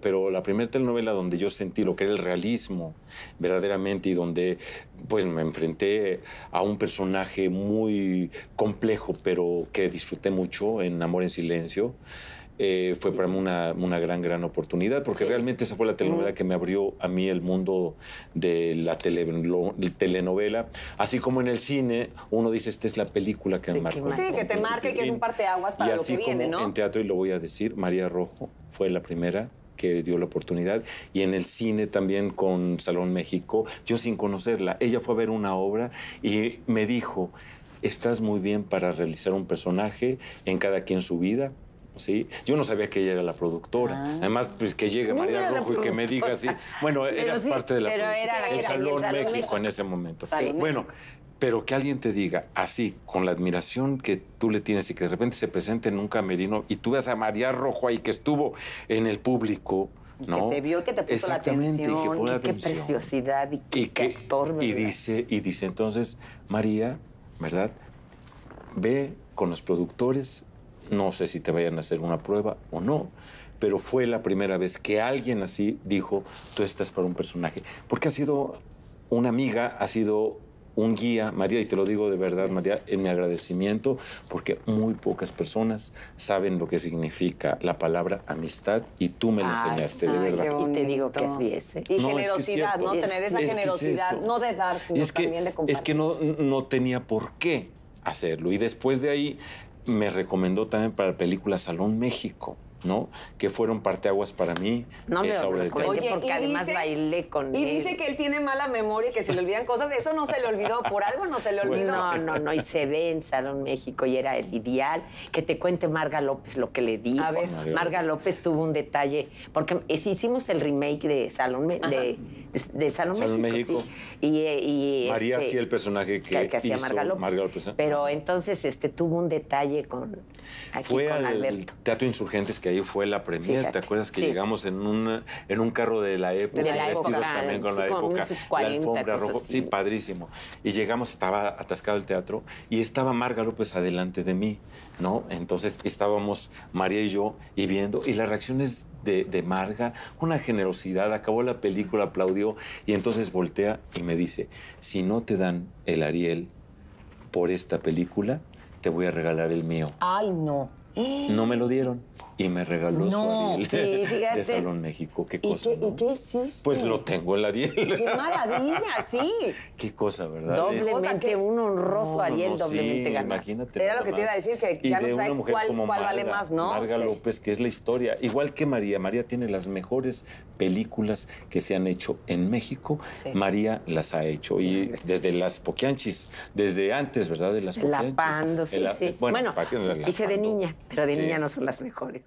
Pero la primera telenovela donde yo sentí lo que era el realismo verdaderamente y donde pues me enfrenté a un personaje muy complejo pero que disfruté mucho en Amor en Silencio eh, fue para mí una, gran, gran oportunidad porque realmente esa fue la telenovela que me abrió a mí el mundo de la telenovela. Así como en el cine uno dice, esta es la película que me marcó. Sí, que te marque y que es un parteaguas para lo que viene, ¿no? En teatro, y lo voy a decir, María Rojo fue la primera que dio la oportunidad, y en el cine también con Salón México, yo sin conocerla, ella fue a ver una obra y me dijo, estás muy bien para realizar un personaje en cada quien su vida, yo no sabía que ella era la productora. Ah. Además, pues que llegue María Rojo y que me diga así. Bueno, eras parte de la Salón México, en ese momento. Bueno, pero que alguien te diga así, con la admiración que tú le tienes y que de repente se presente en un camerino y tú veas a María Rojo ahí que estuvo en el público. ¿no? que te vio, que te puso la atención, y, qué preciosidad y qué, actor. Y dice, y dice entonces, María, ¿verdad? Ve con los productores no sé si te vayan a hacer una prueba o no, pero fue la primera vez que alguien así dijo, tú estás para un personaje. Porque ha sido una amiga, ha sido un guía, María, y te lo digo de verdad, María, en mi agradecimiento, porque muy pocas personas saben lo que significa la palabra amistad y tú me la enseñaste, de verdad. Y te digo que es. ¿eh? Y generosidad, ¿no? Tener esa generosidad, no de dar, sino también de compartir. Es que no, no tenía por qué hacerlo. Y después de ahí, me recomendó también para la película Salón México. ¿no? Que fueron parteaguas para mí. No me Oye, porque además bailé con y dice que él tiene mala memoria que se le olvidan cosas. Eso no se le olvidó, por algo no se le olvidó. No, no, no. Y se ve en Salón México y era el ideal. Que te cuente Marga López lo que le dijo. ver. Marga López tuvo un detalle, porque hicimos el remake de Salón, de, Salón, México. Y, eh, María este, sí el personaje que, hacía hizo Marga López. ¿eh? Pero entonces este, tuvo un detalle con, Fue con Teatro Insurgentes que ahí fue la premia, ¿te acuerdas que llegamos en, en un carro de la época, de la época, también con la época, la alfombra sí, padrísimo. Y llegamos, estaba atascado el teatro y estaba Marga López adelante de mí, ¿no? Entonces estábamos María y yo y viendo y las reacciones de, de Marga, una generosidad, acabó la película, aplaudió y entonces voltea y me dice, si no te dan el Ariel por esta película, te voy a regalar el mío. Ay, no. No me lo dieron. Y me regaló su Ariel de Salón México. Qué cosa. ¿Y qué, ¿no? hiciste? Pues lo tengo el Ariel. ¡Qué maravilla! Sí. Qué cosa, ¿verdad? Doblemente un honroso Ariel, doblemente sí, ganado. Imagínate. Era lo que te iba a decir, que ya no sabes cuál, vale más, ¿no? Marga López, que es la historia. Igual que María. María tiene las mejores películas que se han hecho en México. María las ha hecho. Y desde las Poquianchis, desde antes, ¿verdad? De las Poquianchis. Lapando, sí, sí. Bueno, bueno de niña, pero de niña no son las mejores.